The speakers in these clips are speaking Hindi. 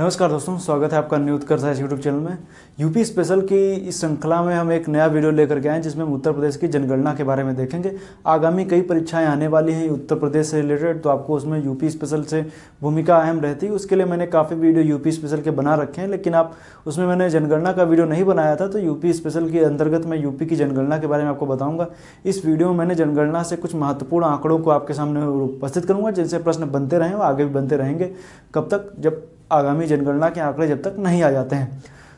नमस्कार दोस्तों स्वागत है आपका न्यूज कर साइस यूट्यूब चैनल में यूपी स्पेशल की इस श्रृंखला में हम एक नया वीडियो लेकर के आए हैं जिसमें हम उत्तर प्रदेश की जनगणना के बारे में देखेंगे आगामी कई परीक्षाएं आने वाली हैं उत्तर प्रदेश से रिलेटेड तो आपको उसमें यूपी स्पेशल से भूमिका अहम रहती है उसके लिए मैंने काफ़ी वीडियो यूपी स्पेशल के बना रखे हैं लेकिन आप उसमें मैंने जनगणना का वीडियो नहीं बनाया था तो यूपी स्पेशल के अंतर्गत मैं यूपी की जनगणना के बारे में आपको बताऊँगा इस वीडियो में मैंने जनगणना से कुछ महत्वपूर्ण आंकड़ों को आपके सामने उपस्थित करूँगा जिनसे प्रश्न बनते रहें और आगे भी बनते रहेंगे कब तक जब आगामी जनगणना के आंकड़े जब तक नहीं आ जाते हैं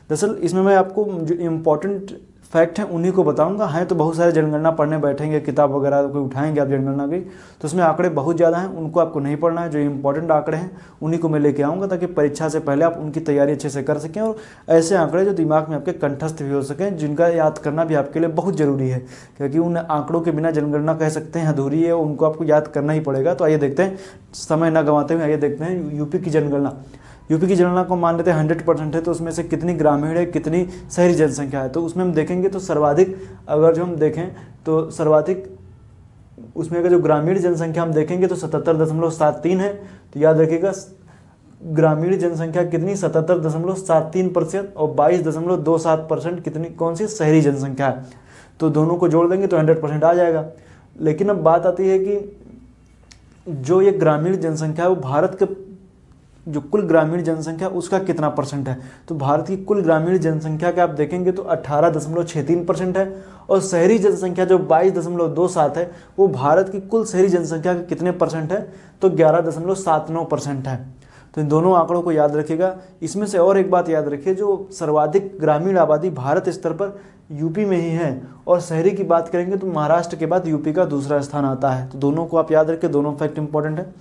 दरअसल इसमें मैं आपको जो इम्पोर्टेंट फैक्ट हैं उन्हीं को बताऊंगा हैं तो बहुत सारे जनगणना पढ़ने बैठेंगे किताब वगैरह कोई उठाएंगे आप जनगणना की तो उसमें आंकड़े बहुत ज़्यादा हैं उनको आपको नहीं पढ़ना है जो इंपॉर्टेंट आंकड़े हैं उन्हीं को मैं लेके आऊँगा ताकि परीक्षा से पहले आप उनकी तैयारी अच्छे से कर सकें और ऐसे आंकड़े जो दिमाग में आपके कंठस्थ भी हो सकें जिनका याद करना भी आपके लिए बहुत ज़रूरी है क्योंकि उन आंकड़ों के बिना जनगणना कह सकते हैं अधूरी है उनको आपको याद करना ही पड़ेगा तो आइए देखते हैं समय न गंवाते हुए आइए देखते हैं यूपी की जनगणना यूपी की जनगणना को मान लेते हैं हंड्रेड परसेंट है तो उसमें से कितनी ग्रामीण है कितनी शहरी जनसंख्या है तो उसमें हम देखेंगे तो सर्वाधिक अगर जो हम देखें तो सर्वाधिक उसमें अगर जो ग्रामीण जनसंख्या हम देखेंगे तो सतहत्तर दशमलव सात तीन है तो याद रखिएगा ग्रामीण जनसंख्या कितनी सतहत्तर दशमलव सात तीन परसेंट और बाईस दशमलव दो सात परसेंट कितनी कौन सी शहरी जनसंख्या है तो दोनों को जोड़ देंगे तो हंड्रेड परसेंट आ जाएगा लेकिन अब बात आती है कि जो ये ग्रामीण जनसंख्या है वो भारत के जो कुल ग्रामीण जनसंख्या उसका कितना परसेंट है तो भारत की कुल ग्रामीण जनसंख्या का आप देखेंगे तो अठारह दशमलव छः तीन परसेंट है और शहरी जनसंख्या जो बाईस दशमलव दो सात है वो भारत की कुल शहरी जनसंख्या का कितने परसेंट है तो ग्यारह दशमलव सात नौ परसेंट है तो इन दोनों आंकड़ों को याद रखिएगा इसमें से और एक बात याद रखिए जो सर्वाधिक ग्रामीण आबादी भारत स्तर पर यूपी में ही है और शहरी की बात करेंगे तो महाराष्ट्र के बाद यूपी का दूसरा स्थान आता है तो दोनों को आप याद रखें दोनों फैक्ट इंपॉर्टेंट है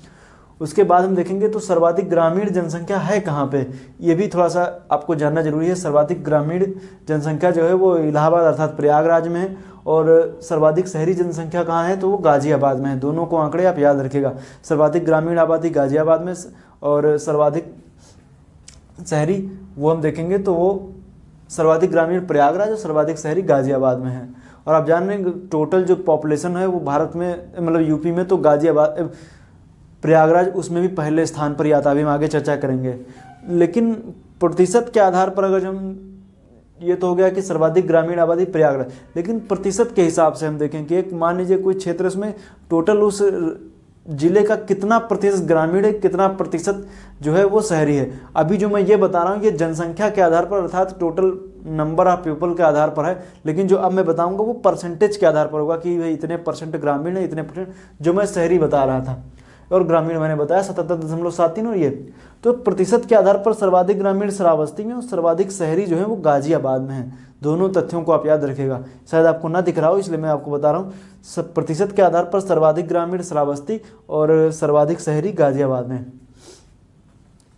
उसके बाद हम देखेंगे तो सर्वाधिक ग्रामीण जनसंख्या है कहाँ पे ये भी थोड़ा सा आपको जानना जरूरी है सर्वाधिक ग्रामीण जनसंख्या जो है वो इलाहाबाद अर्थात प्रयागराज में है और सर्वाधिक शहरी जनसंख्या कहाँ है तो वो गाजियाबाद में है दोनों को आंकड़े आप याद रखिएगा सर्वाधिक ग्रामीण आबादी गाजियाबाद में और सर्वाधिक शहरी वो हम देखेंगे तो वो सर्वाधिक ग्रामीण प्रयागराज और सर्वाधिक शहरी गाजियाबाद में है और आप जान रहे हैं टोटल जो पॉपुलेशन है वो भारत में मतलब यूपी में तो गाजियाबाद प्रयागराज उसमें भी पहले स्थान पर ही आता अभी हम आगे चर्चा करेंगे लेकिन प्रतिशत के आधार पर अगर हम ये तो हो गया कि सर्वाधिक ग्रामीण आबादी प्रयागराज लेकिन प्रतिशत के हिसाब से हम देखें कि एक मान लीजिए कोई क्षेत्र उसमें टोटल उस जिले का कितना प्रतिशत ग्रामीण है कितना प्रतिशत जो है वो शहरी है अभी जो मैं ये बता रहा हूँ ये जनसंख्या के आधार पर अर्थात टोटल नंबर ऑफ पीपल के आधार पर है लेकिन जो अब मैं बताऊँगा वो परसेंटेज के आधार पर होगा कि भाई इतने परसेंट ग्रामीण है इतने परसेंट जो मैं शहरी बता रहा था और ग्रामीण मैंने बताया सतहत्तर दशमलव सात तीन और ये तो प्रतिशत के आधार पर सर्वाधिक ग्रामीण शराबस्ती में और सर्वाधिक शहरी जो है वो गाजियाबाद में है दोनों तथ्यों को आप याद रखेगा शायद आपको ना दिख रहा हो इसलिए मैं आपको बता रहा हूँ प्रतिशत के आधार पर सर्वाधिक ग्रामीण श्रावस्ती और सर्वाधिक शहरी गाजियाबाद में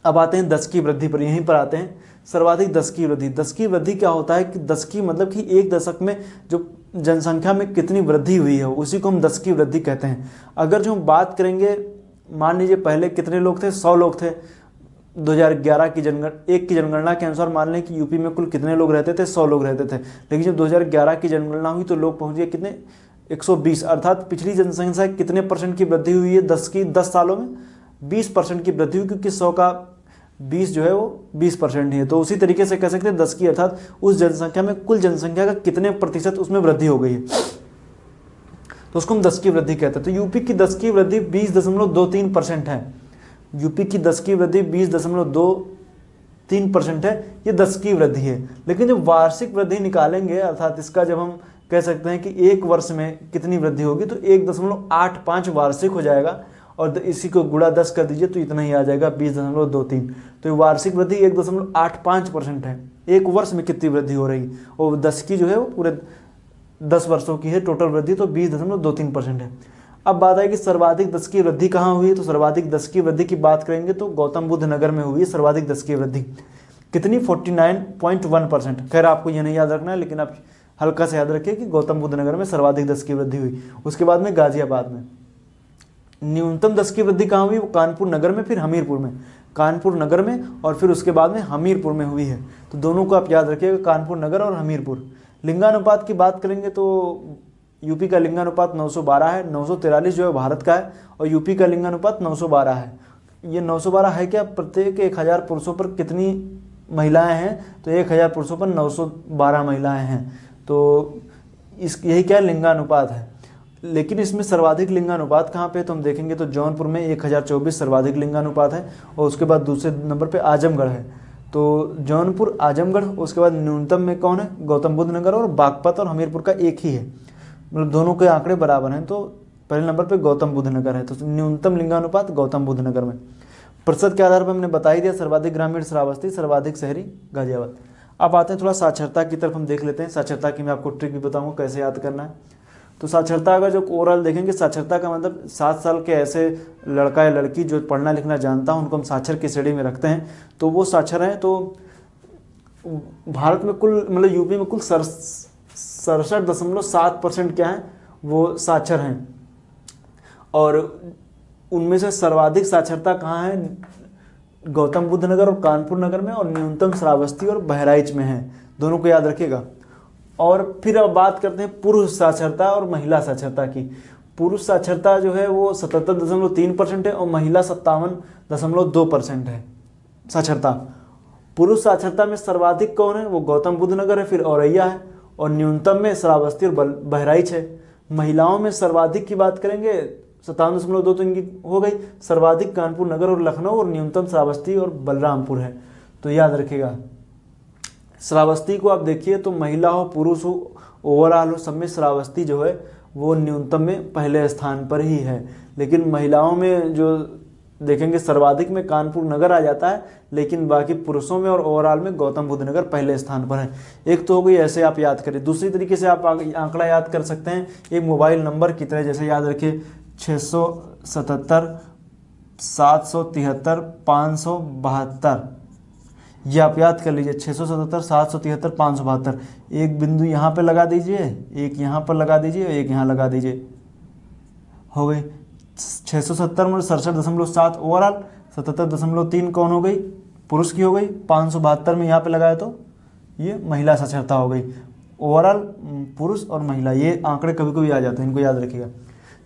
अब आते हैं दस की वृद्धि पर यहीं पर आते हैं सर्वाधिक दस की वृद्धि दस की वृद्धि क्या होता है कि दस की मतलब कि एक दशक में जो जनसंख्या में कितनी वृद्धि हुई है उसी को हम दस की वृद्धि कहते हैं अगर जो हम बात करेंगे मान लीजिए पहले कितने लोग थे सौ लोग थे 2011 की जनगण एक की जनगणना के अनुसार मान लें कि यूपी में कुल कितने लोग रहते थे सौ लोग रहते थे लेकिन जब 2011 की जनगणना हुई तो लोग पहुंच गए कितने 120 अर्थात पिछली जनसंख्या कितने परसेंट की वृद्धि हुई है दस की दस सालों में 20 परसेंट की वृद्धि हुई क्योंकि सौ का 20 जो है वो 20 परसेंट ही है तो उसी तरीके से कह सकते हैं दस की अर्थात उस जनसंख्या में कुल जनसंख्या का कितने प्रतिशत उसमें वृद्धि हो गई है तो उसको हम दस की वृद्धि कहते हैं तो यूपी की दस की वृद्धि बीस दशमलव दो तीन परसेंट है यूपी की दस की वृद्धि बीस दशमलव दो तीन परसेंट है ये दस की वृद्धि है लेकिन जब वार्षिक वृद्धि निकालेंगे अर्थात इसका जब हम कह सकते हैं कि एक वर्ष में कितनी वृद्धि होगी तो एक दशमलव आठ पाँच वार्षिक हो जाएगा और इसी को गुड़ा दस कर दीजिए तो इतना ही आ जाएगा बीस दशमलव दो तीन तो वार्षिक वृद्धि एक दशमलव आठ पाँच परसेंट है एक वर्ष में कितनी वृद्धि हो रही और दस की जो है वो पूरे दस वर्षों की है टोटल वृद्धि तो बीस दशमलव दो तीन परसेंट है अब बात आएगी कि सर्वाधिक दस की वृद्धि कहाँ हुई तो सर्वाधिक दस की वृद्धि की बात करेंगे तो गौतम बुद्ध नगर में हुई सर्वाधिक दस की वृद्धि कितनी 49.1 परसेंट खैर आपको यह नहीं याद रखना है लेकिन आप हल्का से याद रखिए कि गौतम बुद्ध नगर में सर्वाधिक दस की वृद्धि हुई उसके बाद में गाजियाबाद में न्यूनतम दस की वृद्धि कहाँ हुई वो कानपुर नगर में फिर हमीरपुर में कानपुर नगर में और फिर उसके बाद में हमीरपुर में हुई है तो दोनों को आप याद रखिएगा कानपुर नगर और हमीरपुर लिंगानुपात की बात करेंगे तो यूपी का लिंगानुपात 912 है 943 जो है भारत का है और यूपी का लिंगानुपात 912 है ये 912 है क्या प्रत्येक एक हज़ार पुरुषों पर कितनी महिलाएं हैं तो एक हज़ार पुरुषों पर 912 महिलाएं हैं तो इस यही क्या लिंगानुपात है लेकिन इसमें सर्वाधिक लिंगानुपात कहाँ पे तो हम देखेंगे तो जौनपुर में एक सर्वाधिक लिंगानुपात है और उसके बाद दूसरे नंबर पर आजमगढ़ है तो जौनपुर आजमगढ़ उसके बाद न्यूनतम में कौन है गौतम बुद्ध नगर और बागपत और हमीरपुर का एक ही है मतलब दोनों के आंकड़े बराबर हैं तो पहले नंबर पे गौतम बुद्ध नगर है तो न्यूनतम लिंगानुपात गौतम बुद्ध नगर में प्रतिशत के आधार पर हमने बता ही दिया सर्वाधिक ग्रामीण श्रावस्ती सर्वाधिक शहरी गाजियाबाद अब आते हैं थोड़ा साक्षरता की तरफ हम देख लेते हैं साक्षरता की मैं आपको ट्रिक भी बताऊंगा कैसे याद करना है तो साक्षरता का जो ओवरऑल देखेंगे साक्षरता का मतलब सात साल के ऐसे लड़का या लड़की जो पढ़ना लिखना जानता है उनको हम साक्षर की श्रेणी में रखते हैं तो वो साक्षर हैं तो भारत में कुल मतलब यूपी में कुल सड़सठ दशमलव सात परसेंट क्या है वो साक्षर हैं और उनमें से सर्वाधिक साक्षरता कहाँ है गौतम बुद्ध नगर और कानपुर नगर में और न्यूनतम श्रावस्ती और बहराइच में है दोनों को याद रखिएगा और फिर अब बात करते हैं पुरुष साक्षरता और महिला साक्षरता की पुरुष साक्षरता जो है वो सतहत्तर दशमलव तीन परसेंट है और महिला सत्तावन दशमलव दो परसेंट है साक्षरता पुरुष साक्षरता में सर्वाधिक कौन है वो गौतम बुद्ध नगर है फिर औरैया है और न्यूनतम में श्रावस्ती और बहराइच है महिलाओं में सर्वाधिक की बात करेंगे सत्तावन दशमलव दो तो इनकी हो गई सर्वाधिक कानपुर नगर और लखनऊ और न्यूनतम श्रावस्ती और बलरामपुर है तो याद रखेगा श्रावस्ती को आप देखिए तो महिला हो पुरुष हो ओवरऑल हो सब में श्रावस्ती जो है वो न्यूनतम में पहले स्थान पर ही है लेकिन महिलाओं में जो देखेंगे सर्वाधिक में कानपुर नगर आ जाता है लेकिन बाकी पुरुषों में और ओवरऑल में गौतम बुद्ध नगर पहले स्थान पर है एक तो हो गई ऐसे आप याद करें दूसरी तरीके से आप आंकड़ा याद कर सकते हैं एक मोबाइल नंबर की तरह जैसे याद रखिए छः सौ सतहत्तर सात सौ तिहत्तर पाँच सौ बहत्तर ये आप याद कर लीजिए छः सौ सतहत्तर सात सौ तिहत्तर पाँच सौ बहत्तर एक बिंदु यहाँ पे लगा दीजिए एक यहाँ पर लगा दीजिए और एक यहाँ लगा दीजिए हो गई छः सौ सत्तर में सड़सठ दशमलव सात ओवरऑल सतहत्तर दशमलव तीन कौन हो गई पुरुष की हो गई पाँच सौ बहत्तर में यहाँ पे लगाया तो ये महिला साक्षरता हो गई ओवरऑल पुरुष और महिला ये आंकड़े कभी कभी आ जाते हैं इनको याद रखिएगा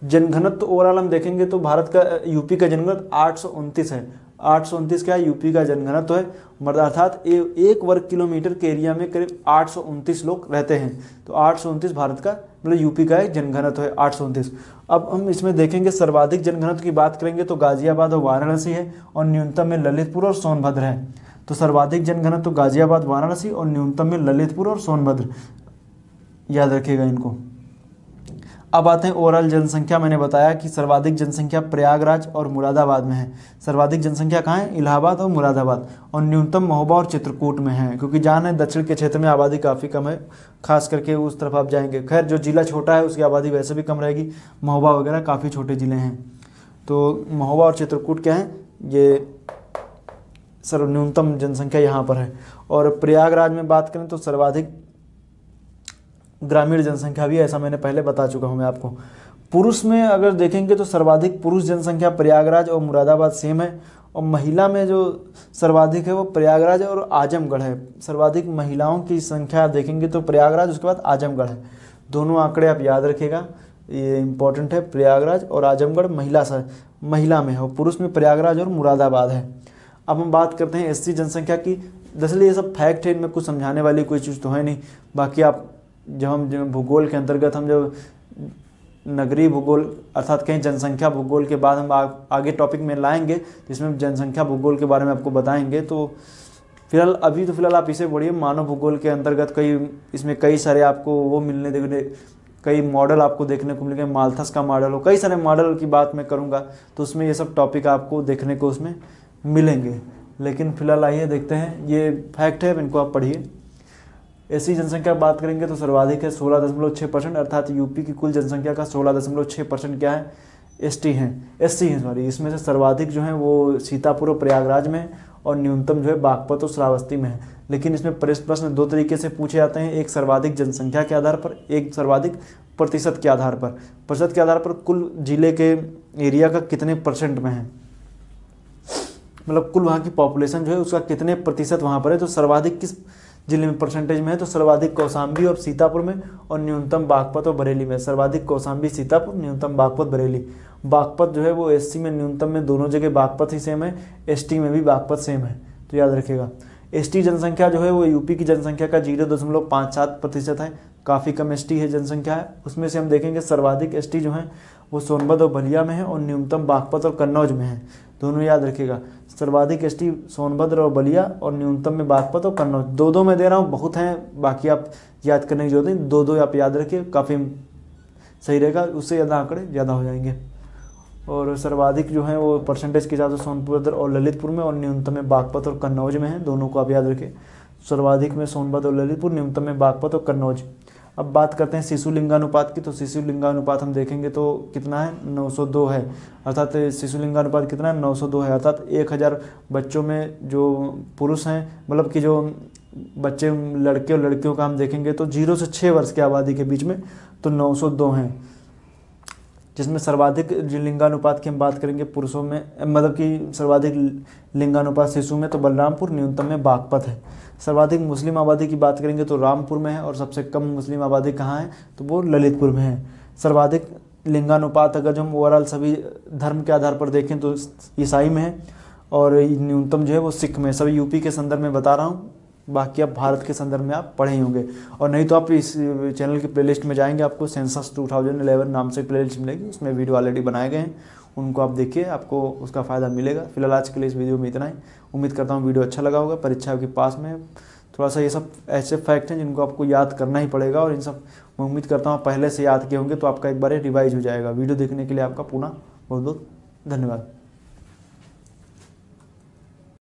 जनघनत्व तो ओवरऑल हम देखेंगे तो भारत का यूपी का जनघनत्व आठ है आठ सौ उनतीस क्या है यूपी का जनघनत्व है मतलब अर्थात एक वर्ग किलोमीटर के एरिया में करीब आठ सौ उनतीस लोग रहते हैं तो आठ सौ उनतीस भारत का मतलब यूपी का एक जनघनत्व है आठ सौ उनतीस अब हम इसमें देखेंगे सर्वाधिक जनघनत्व की बात करेंगे तो गाजियाबाद और वाराणसी है और न्यूनतम में ललितपुर और सोनभद्र है तो सर्वाधिक जनघनत्व गाजियाबाद वाराणसी और न्यूनतम में ललितपुर और सोनभद्र याद रखिएगा इनको अब आते हैं ओवरऑल जनसंख्या मैंने बताया कि सर्वाधिक जनसंख्या प्रयागराज और मुरादाबाद में है सर्वाधिक जनसंख्या कहाँ है इलाहाबाद और मुरादाबाद और न्यूनतम महोबा और चित्रकूट में है क्योंकि जान है दक्षिण के क्षेत्र में आबादी काफ़ी कम है खास करके उस तरफ आप जाएंगे खैर जो ज़िला छोटा है उसकी आबादी वैसे भी कम रहेगी महोबा वगैरह काफ़ी छोटे ज़िले हैं तो महोबा और चित्रकूट क्या हैं ये सर्व न्यूनतम जनसंख्या यहाँ पर है और प्रयागराज में बात करें तो सर्वाधिक ग्रामीण जनसंख्या भी है ऐसा मैंने पहले बता चुका हूँ मैं आपको पुरुष में अगर देखेंगे तो सर्वाधिक पुरुष जनसंख्या प्रयागराज और मुरादाबाद सेम है और महिला में जो सर्वाधिक है वो प्रयागराज और आजमगढ़ है सर्वाधिक महिलाओं की संख्या देखेंगे तो प्रयागराज उसके बाद आजमगढ़ है दोनों आंकड़े आप याद रखिएगा ये इम्पोर्टेंट है प्रयागराज और आजमगढ़ महिला सा महिला में है और पुरुष में प्रयागराज और मुरादाबाद है अब हम बात करते हैं एस जनसंख्या की दरअसल ये सब फैक्ट है इनमें कुछ समझाने वाली कोई चीज़ तो है नहीं बाकी आप जब हम जब भूगोल के अंतर्गत हम जब नगरीय भूगोल अर्थात कहीं जनसंख्या भूगोल के बाद हम आ, आगे टॉपिक में लाएंगे जिसमें जनसंख्या भूगोल के बारे में आपको बताएंगे तो फिलहाल अभी तो फिलहाल आप इसे पढ़िए मानव भूगोल के अंतर्गत कई इसमें कई सारे आपको वो मिलने देखने कई मॉडल आपको देखने को मिलेंगे मालथस का मॉडल हो कई सारे मॉडल की बात मैं करूँगा तो उसमें ये सब टॉपिक आपको देखने को उसमें मिलेंगे लेकिन फिलहाल आइए देखते हैं ये फैक्ट है इनको आप पढ़िए ऐसी जनसंख्या बात करेंगे तो सर्वाधिक है सोलह दशमलव छः परसेंट अर्थात यूपी की कुल जनसंख्या का सोलह दशमलव छः परसेंट क्या है एस टी हैं एस सी हैं सॉरी इसमें से सर्वाधिक जो है वो सीतापुर और प्रयागराज में और न्यूनतम जो है बागपत और श्रावस्ती में है लेकिन इसमें प्रश्न दो तरीके से पूछे जाते हैं एक सर्वाधिक जनसंख्या के आधार पर एक सर्वाधिक प्रतिशत के आधार पर प्रतिशत के आधार पर कुल जिले के एरिया का कितने परसेंट में है मतलब कुल वहाँ की पॉपुलेशन जो है उसका कितने प्रतिशत वहाँ पर है तो सर्वाधिक किस जिले में परसेंटेज में है तो सर्वाधिक कौशाम्बी और सीतापुर में और न्यूनतम बागपत और बरेली में सर्वाधिक कौशाम्बी सीतापुर न्यूनतम बागपत बरेली बागपत जो है वो एस में न्यूनतम में दोनों जगह बागपत ही सेम है एस में भी बागपत सेम है तो याद रखेगा एस जनसंख्या जो है वो यूपी की जनसंख्या का जीरो दशमलव पाँच सात प्रतिशत है काफ़ी कम एस है जनसंख्या है उसमें से हम देखेंगे सर्वाधिक एस जो है वो सोनभद्र और बलिया में है और न्यूनतम बागपत और कन्नौज में है दोनों याद रखिएगा सर्वाधिक टी सोनभद्र और बलिया और न्यूनतम में बागपत और कन्नौज दो दो मैं दे रहा हूँ बहुत हैं बाकी आप याद करने की जरूरत नहीं दो दो आप याद रखिए काफ़ी सही रहेगा उससे ज़्यादा आंकड़े ज़्यादा हो जाएंगे और सर्वाधिक जो है वो परसेंटेज के हिसाब से सोनभद्र और ललितपुर में और न्यूनतम में बागपत और कन्नौज में है दोनों को आप याद रखें सर्वाधिक में सोनभद्र और ललितपुर न्यूनतम में बागपत और कन्नौज अब बात करते हैं शिशु लिंगानुपात की तो शिशु लिंगानुपात हम देखेंगे तो कितना है 902 है अर्थात शिशु लिंगानुपात कितना है 902 है अर्थात 1000 बच्चों में जो पुरुष हैं मतलब कि जो बच्चे लड़के और लड़कियों का हम देखेंगे तो जीरो से छः वर्ष की आबादी के बीच में तो 902 हैं जिसमें सर्वाधिक जो लिंगानुपात की हम बात करेंगे पुरुषों में मतलब कि सर्वाधिक लिंगानुपात शिशु में तो बलरामपुर न्यूनतम में बागपत है सर्वाधिक मुस्लिम आबादी की बात करेंगे तो रामपुर में है और सबसे कम मुस्लिम आबादी कहाँ है तो वो ललितपुर में है सर्वाधिक लिंगानुपात अगर जो हम ओवरऑल सभी धर्म के आधार पर देखें तो ईसाई में है और न्यूनतम जो है वो सिख में सभी यूपी के संदर्भ में बता रहा हूँ बाकी आप भारत के संदर्भ में आप पढ़े होंगे और नहीं तो आप इस चैनल की प्लेलिस्ट में जाएंगे आपको सेंसस 2011 नाम से प्लेलिस्ट मिलेगी उसमें वीडियो ऑलरेडी बनाए गए हैं उनको आप देखिए आपको उसका फ़ायदा मिलेगा फिलहाल आज के लिए इस वीडियो में इतना ही उम्मीद करता हूँ वीडियो अच्छा लगा होगा परीक्षा के पास में थोड़ा सा ये सब ऐसे फैक्ट हैं जिनको आपको याद करना ही पड़ेगा और इन सब मैं उम्मीद करता हूँ पहले से याद किए होंगे तो आपका एक बार रिवाइज हो जाएगा वीडियो देखने के लिए आपका पुनः बहुत बहुत धन्यवाद